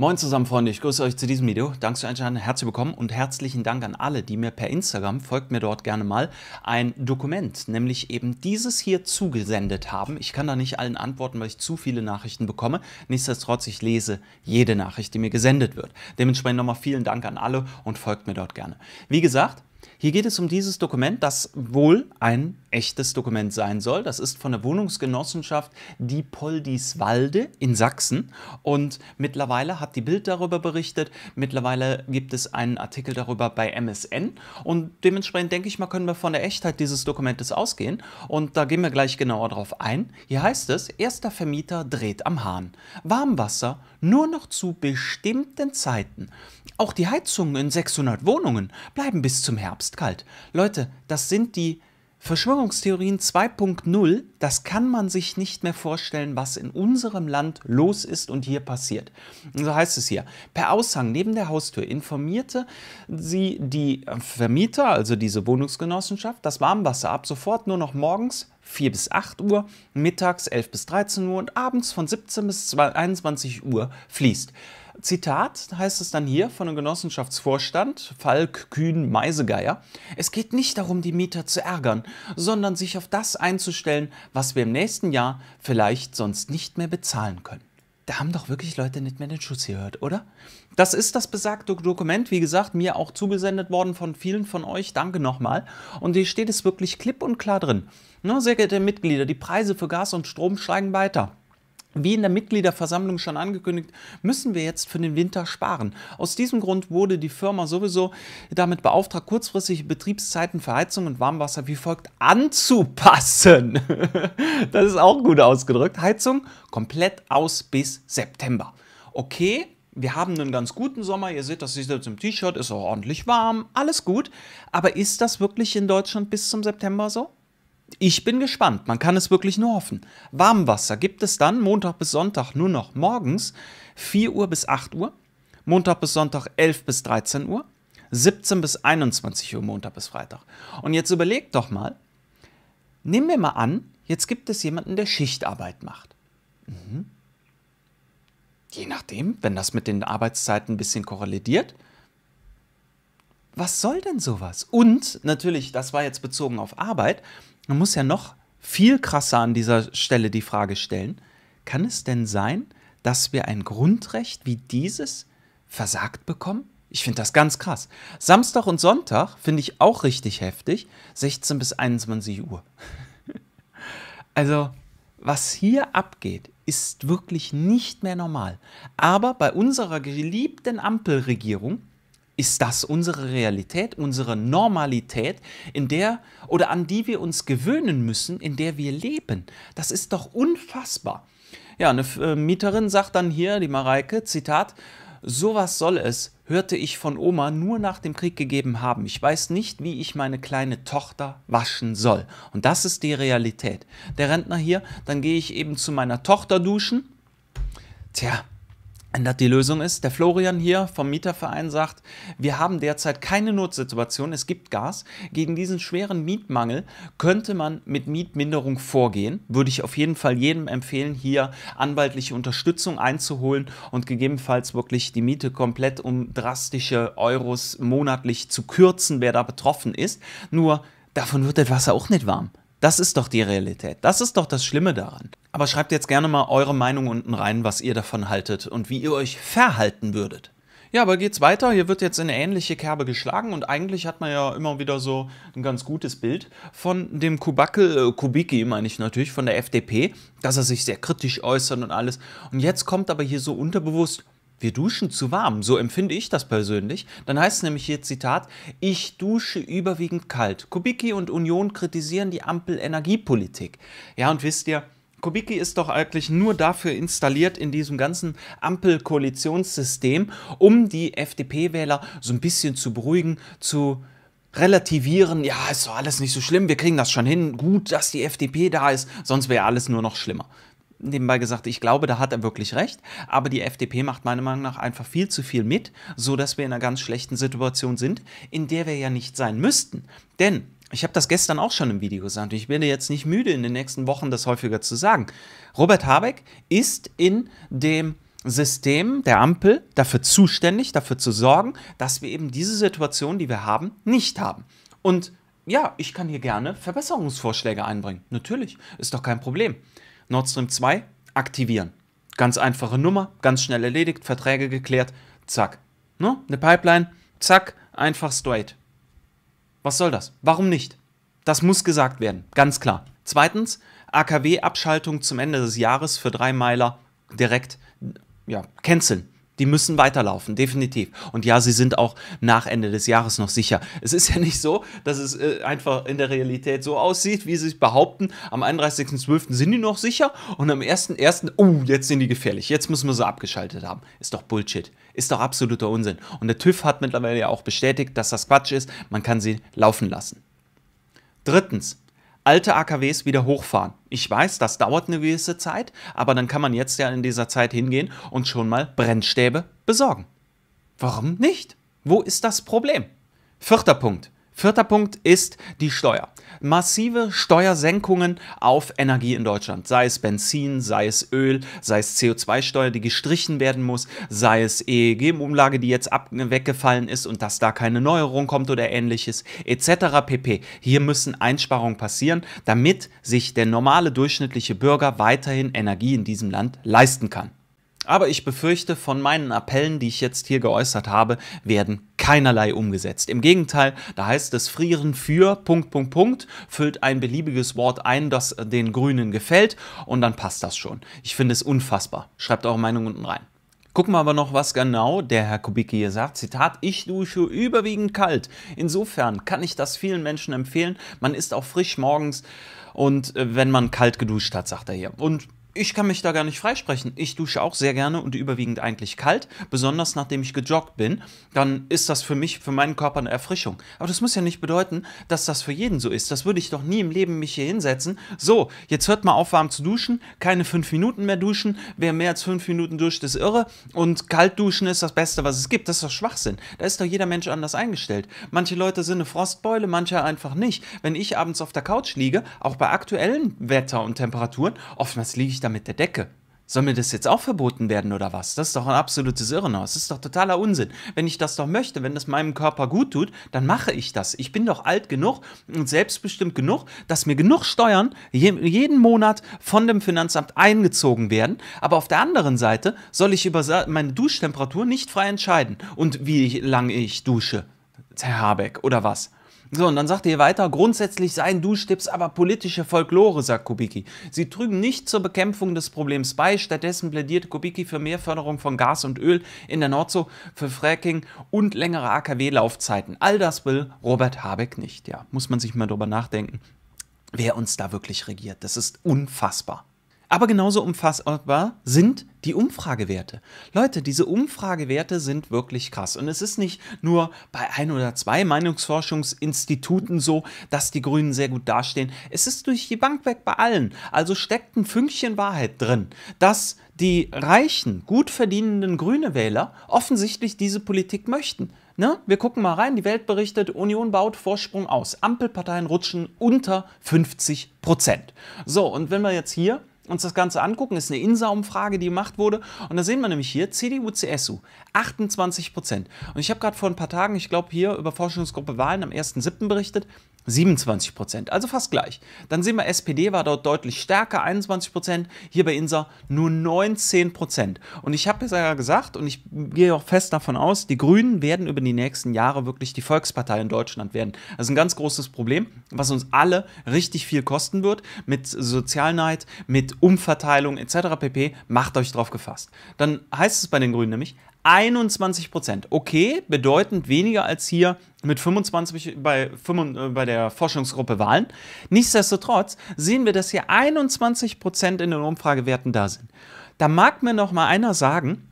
Moin zusammen, Freunde. Ich grüße euch zu diesem Video. Danke für Einschalten. Herzlich willkommen und herzlichen Dank an alle, die mir per Instagram, folgt mir dort gerne mal, ein Dokument, nämlich eben dieses hier zugesendet haben. Ich kann da nicht allen antworten, weil ich zu viele Nachrichten bekomme. Nichtsdestotrotz, ich lese jede Nachricht, die mir gesendet wird. Dementsprechend nochmal vielen Dank an alle und folgt mir dort gerne. Wie gesagt, hier geht es um dieses Dokument, das wohl ein echtes Dokument sein soll. Das ist von der Wohnungsgenossenschaft Die Poldiswalde in Sachsen. Und mittlerweile hat die Bild darüber berichtet. Mittlerweile gibt es einen Artikel darüber bei MSN. Und dementsprechend denke ich mal, können wir von der Echtheit dieses Dokumentes ausgehen. Und da gehen wir gleich genauer drauf ein. Hier heißt es, erster Vermieter dreht am Hahn. Warmwasser nur noch zu bestimmten Zeiten. Auch die Heizungen in 600 Wohnungen bleiben bis zum Herbst eiskalt. Leute, das sind die Verschwörungstheorien 2.0, das kann man sich nicht mehr vorstellen, was in unserem Land los ist und hier passiert. So heißt es hier. Per Aushang neben der Haustür informierte sie die Vermieter, also diese Wohnungsgenossenschaft, dass Warmwasser ab sofort nur noch morgens 4 bis 8 Uhr, mittags 11 bis 13 Uhr und abends von 17 bis 21 Uhr fließt. Zitat heißt es dann hier von dem Genossenschaftsvorstand Falk Kühn Meisegeier. Es geht nicht darum, die Mieter zu ärgern, sondern sich auf das einzustellen, was wir im nächsten Jahr vielleicht sonst nicht mehr bezahlen können. Da haben doch wirklich Leute nicht mehr den Schuss gehört, oder? Das ist das besagte Dokument, wie gesagt, mir auch zugesendet worden von vielen von euch. Danke nochmal. Und hier steht es wirklich klipp und klar drin. Na, sehr geehrte Mitglieder, die Preise für Gas und Strom steigen weiter. Wie in der Mitgliederversammlung schon angekündigt, müssen wir jetzt für den Winter sparen. Aus diesem Grund wurde die Firma sowieso damit beauftragt, kurzfristige Betriebszeiten für Heizung und Warmwasser wie folgt anzupassen. das ist auch gut ausgedrückt. Heizung komplett aus bis September. Okay, wir haben einen ganz guten Sommer. Ihr seht, das sieht jetzt im T-Shirt, ist auch ordentlich warm, alles gut. Aber ist das wirklich in Deutschland bis zum September so? ich bin gespannt. Man kann es wirklich nur hoffen. Warmwasser gibt es dann Montag bis Sonntag nur noch morgens 4 Uhr bis 8 Uhr, Montag bis Sonntag 11 bis 13 Uhr, 17 bis 21 Uhr Montag bis Freitag. Und jetzt überlegt doch mal, nehmen wir mal an, jetzt gibt es jemanden, der Schichtarbeit macht. Mhm. Je nachdem, wenn das mit den Arbeitszeiten ein bisschen korreliert, was soll denn sowas? Und natürlich, das war jetzt bezogen auf Arbeit, man muss ja noch viel krasser an dieser Stelle die Frage stellen, kann es denn sein, dass wir ein Grundrecht wie dieses versagt bekommen? Ich finde das ganz krass. Samstag und Sonntag finde ich auch richtig heftig, 16 bis 21 Uhr. also, was hier abgeht, ist wirklich nicht mehr normal. Aber bei unserer geliebten Ampelregierung ist das unsere Realität, unsere Normalität, in der oder an die wir uns gewöhnen müssen, in der wir leben? Das ist doch unfassbar. Ja, eine äh, Mieterin sagt dann hier, die Mareike, Zitat, sowas soll es, hörte ich von Oma nur nach dem Krieg gegeben haben. Ich weiß nicht, wie ich meine kleine Tochter waschen soll. Und das ist die Realität. Der Rentner hier, dann gehe ich eben zu meiner Tochter duschen. Tja, das die Lösung ist, der Florian hier vom Mieterverein sagt, wir haben derzeit keine Notsituation, es gibt Gas. Gegen diesen schweren Mietmangel könnte man mit Mietminderung vorgehen. Würde ich auf jeden Fall jedem empfehlen, hier anwaltliche Unterstützung einzuholen und gegebenenfalls wirklich die Miete komplett um drastische Euros monatlich zu kürzen, wer da betroffen ist. Nur davon wird das Wasser auch nicht warm. Das ist doch die Realität. Das ist doch das Schlimme daran. Aber schreibt jetzt gerne mal eure Meinung unten rein, was ihr davon haltet und wie ihr euch verhalten würdet. Ja, aber geht's weiter? Hier wird jetzt in eine ähnliche Kerbe geschlagen und eigentlich hat man ja immer wieder so ein ganz gutes Bild von dem Kubakel, äh, Kubicki meine ich natürlich, von der FDP, dass er sich sehr kritisch äußert und alles. Und jetzt kommt aber hier so unterbewusst, wir duschen zu warm, so empfinde ich das persönlich. Dann heißt es nämlich hier Zitat, ich dusche überwiegend kalt. Kubicki und Union kritisieren die Ampel Energiepolitik. Ja, und wisst ihr, Kubicki ist doch eigentlich nur dafür installiert in diesem ganzen Ampelkoalitionssystem, um die FDP-Wähler so ein bisschen zu beruhigen, zu relativieren, ja, ist doch alles nicht so schlimm, wir kriegen das schon hin, gut, dass die FDP da ist, sonst wäre alles nur noch schlimmer. Nebenbei gesagt, ich glaube, da hat er wirklich recht, aber die FDP macht meiner Meinung nach einfach viel zu viel mit, sodass wir in einer ganz schlechten Situation sind, in der wir ja nicht sein müssten. Denn ich habe das gestern auch schon im Video gesagt. Ich werde jetzt nicht müde, in den nächsten Wochen das häufiger zu sagen. Robert Habeck ist in dem System der Ampel dafür zuständig, dafür zu sorgen, dass wir eben diese Situation, die wir haben, nicht haben. Und ja, ich kann hier gerne Verbesserungsvorschläge einbringen. Natürlich, ist doch kein Problem. Nord Stream 2 aktivieren. Ganz einfache Nummer, ganz schnell erledigt, Verträge geklärt, zack. Ne? Eine Pipeline, zack, einfach straight. Was soll das? Warum nicht? Das muss gesagt werden, ganz klar. Zweitens, AKW-Abschaltung zum Ende des Jahres für drei Meiler direkt ja, canceln. Die müssen weiterlaufen, definitiv. Und ja, sie sind auch nach Ende des Jahres noch sicher. Es ist ja nicht so, dass es äh, einfach in der Realität so aussieht, wie sie behaupten. Am 31.12. sind die noch sicher und am 1.1., oh, jetzt sind die gefährlich. Jetzt müssen wir sie abgeschaltet haben. Ist doch Bullshit. Ist doch absoluter Unsinn. Und der TÜV hat mittlerweile ja auch bestätigt, dass das Quatsch ist. Man kann sie laufen lassen. Drittens, alte AKWs wieder hochfahren. Ich weiß, das dauert eine gewisse Zeit, aber dann kann man jetzt ja in dieser Zeit hingehen und schon mal Brennstäbe besorgen. Warum nicht? Wo ist das Problem? Vierter Punkt. Vierter Punkt ist die Steuer. Massive Steuersenkungen auf Energie in Deutschland, sei es Benzin, sei es Öl, sei es CO2-Steuer, die gestrichen werden muss, sei es EEG-Umlage, die jetzt ab weggefallen ist und dass da keine Neuerung kommt oder ähnliches, etc. pp. Hier müssen Einsparungen passieren, damit sich der normale durchschnittliche Bürger weiterhin Energie in diesem Land leisten kann. Aber ich befürchte, von meinen Appellen, die ich jetzt hier geäußert habe, werden keinerlei umgesetzt. Im Gegenteil, da heißt es frieren für Punkt, Punkt, Punkt, füllt ein beliebiges Wort ein, das den Grünen gefällt und dann passt das schon. Ich finde es unfassbar. Schreibt eure Meinung unten rein. Gucken wir aber noch, was genau der Herr Kubicki hier sagt. Zitat, ich dusche überwiegend kalt. Insofern kann ich das vielen Menschen empfehlen. Man ist auch frisch morgens und äh, wenn man kalt geduscht hat, sagt er hier. Und ich kann mich da gar nicht freisprechen. Ich dusche auch sehr gerne und überwiegend eigentlich kalt, besonders nachdem ich gejoggt bin. Dann ist das für mich, für meinen Körper eine Erfrischung. Aber das muss ja nicht bedeuten, dass das für jeden so ist. Das würde ich doch nie im Leben mich hier hinsetzen. So, jetzt hört mal auf, warm zu duschen. Keine fünf Minuten mehr duschen. Wer mehr als fünf Minuten duscht, ist irre. Und kalt duschen ist das Beste, was es gibt. Das ist doch Schwachsinn. Da ist doch jeder Mensch anders eingestellt. Manche Leute sind eine Frostbeule, manche einfach nicht. Wenn ich abends auf der Couch liege, auch bei aktuellen Wetter und Temperaturen, oftmals liege ich da da mit der Decke? Soll mir das jetzt auch verboten werden oder was? Das ist doch ein absolutes Irrenhaus. Das ist doch totaler Unsinn. Wenn ich das doch möchte, wenn das meinem Körper gut tut, dann mache ich das. Ich bin doch alt genug und selbstbestimmt genug, dass mir genug Steuern jeden Monat von dem Finanzamt eingezogen werden. Aber auf der anderen Seite soll ich über meine Duschtemperatur nicht frei entscheiden und wie lange ich dusche. Herr Habeck, oder was? So, und dann sagt er weiter, grundsätzlich seien Duschtips aber politische Folklore, sagt Kubicki. Sie trügen nicht zur Bekämpfung des Problems bei. Stattdessen plädiert Kubicki für mehr Förderung von Gas und Öl in der Nordsee, für Fracking und längere AKW-Laufzeiten. All das will Robert Habeck nicht. Ja, muss man sich mal drüber nachdenken, wer uns da wirklich regiert. Das ist unfassbar. Aber genauso umfassbar sind die Umfragewerte. Leute, diese Umfragewerte sind wirklich krass. Und es ist nicht nur bei ein oder zwei Meinungsforschungsinstituten so, dass die Grünen sehr gut dastehen. Es ist durch die Bank weg bei allen. Also steckt ein Fünkchen Wahrheit drin, dass die reichen, gut verdienenden grüne Wähler offensichtlich diese Politik möchten. Ne? Wir gucken mal rein, die Welt berichtet, Union baut Vorsprung aus. Ampelparteien rutschen unter 50 Prozent. So, und wenn wir jetzt hier uns das Ganze angucken. Das ist eine INSA-Umfrage, die gemacht wurde. Und da sehen wir nämlich hier CDU, CSU, 28 Prozent. Und ich habe gerade vor ein paar Tagen, ich glaube hier über Forschungsgruppe Wahlen am 1.7. berichtet, 27 Prozent, also fast gleich. Dann sehen wir, SPD war dort deutlich stärker, 21 Prozent, hier bei Insa nur 19 Prozent. Und ich habe ja gesagt, und ich gehe auch fest davon aus, die Grünen werden über die nächsten Jahre wirklich die Volkspartei in Deutschland werden. Das ist ein ganz großes Problem, was uns alle richtig viel kosten wird, mit Sozialneid, mit Umverteilung etc. pp. Macht euch drauf gefasst. Dann heißt es bei den Grünen nämlich, 21 Prozent. Okay, bedeutend weniger als hier mit 25 bei, äh, bei der Forschungsgruppe Wahlen. Nichtsdestotrotz sehen wir, dass hier 21 Prozent in den Umfragewerten da sind. Da mag mir noch mal einer sagen,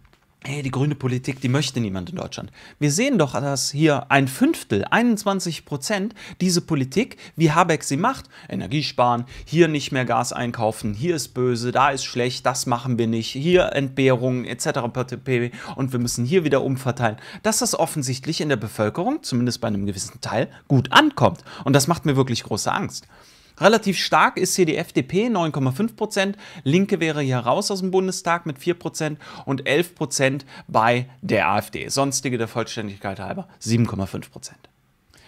hey, die grüne Politik, die möchte niemand in Deutschland. Wir sehen doch, dass hier ein Fünftel, 21 Prozent, diese Politik, wie Habeck sie macht, Energie sparen, hier nicht mehr Gas einkaufen, hier ist böse, da ist schlecht, das machen wir nicht, hier Entbehrungen etc. und wir müssen hier wieder umverteilen, dass das offensichtlich in der Bevölkerung, zumindest bei einem gewissen Teil, gut ankommt. Und das macht mir wirklich große Angst. Relativ stark ist hier die FDP, 9,5 Prozent. Linke wäre hier raus aus dem Bundestag mit 4 Prozent und 11 Prozent bei der AfD. Sonstige der Vollständigkeit halber 7,5 Prozent.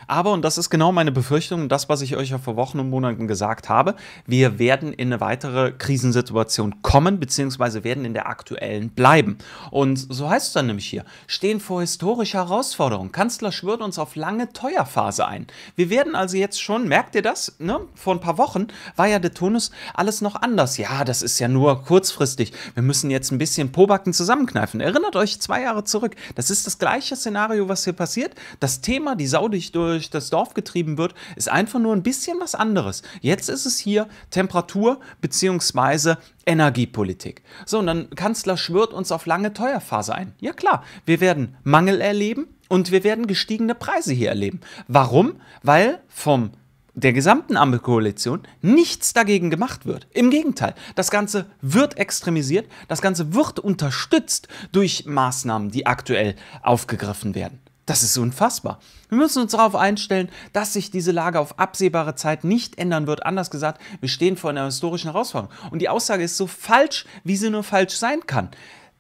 Aber, und das ist genau meine Befürchtung das, was ich euch ja vor Wochen und Monaten gesagt habe, wir werden in eine weitere Krisensituation kommen, beziehungsweise werden in der aktuellen bleiben. Und so heißt es dann nämlich hier, stehen vor historischer Herausforderung. Kanzler schwört uns auf lange Teuerphase ein. Wir werden also jetzt schon, merkt ihr das, ne? vor ein paar Wochen war ja der Tonus alles noch anders. Ja, das ist ja nur kurzfristig. Wir müssen jetzt ein bisschen Pobacken zusammenkneifen. Erinnert euch zwei Jahre zurück. Das ist das gleiche Szenario, was hier passiert. Das Thema, die Sau durch durch das Dorf getrieben wird, ist einfach nur ein bisschen was anderes. Jetzt ist es hier Temperatur bzw. Energiepolitik. So, und dann Kanzler schwört uns auf lange Teuerphase ein. Ja klar, wir werden Mangel erleben und wir werden gestiegene Preise hier erleben. Warum? Weil vom der gesamten Ampelkoalition nichts dagegen gemacht wird. Im Gegenteil, das Ganze wird extremisiert, das Ganze wird unterstützt durch Maßnahmen, die aktuell aufgegriffen werden. Das ist unfassbar. Wir müssen uns darauf einstellen, dass sich diese Lage auf absehbare Zeit nicht ändern wird. Anders gesagt, wir stehen vor einer historischen Herausforderung. Und die Aussage ist so falsch, wie sie nur falsch sein kann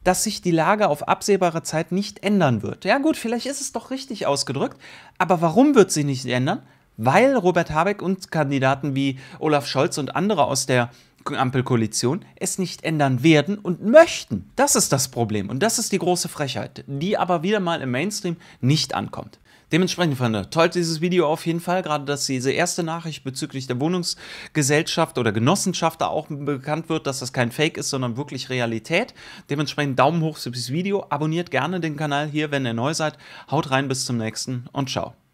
dass sich die Lage auf absehbare Zeit nicht ändern wird. Ja gut, vielleicht ist es doch richtig ausgedrückt, aber warum wird sie nicht ändern? Weil Robert Habeck und Kandidaten wie Olaf Scholz und andere aus der Ampelkoalition es nicht ändern werden und möchten. Das ist das Problem und das ist die große Frechheit, die aber wieder mal im Mainstream nicht ankommt. Dementsprechend, Freunde, toll dieses Video auf jeden Fall, gerade dass diese erste Nachricht bezüglich der Wohnungsgesellschaft oder Genossenschaft da auch bekannt wird, dass das kein Fake ist, sondern wirklich Realität. Dementsprechend Daumen hoch für dieses Video, abonniert gerne den Kanal hier, wenn ihr neu seid. Haut rein, bis zum nächsten und ciao.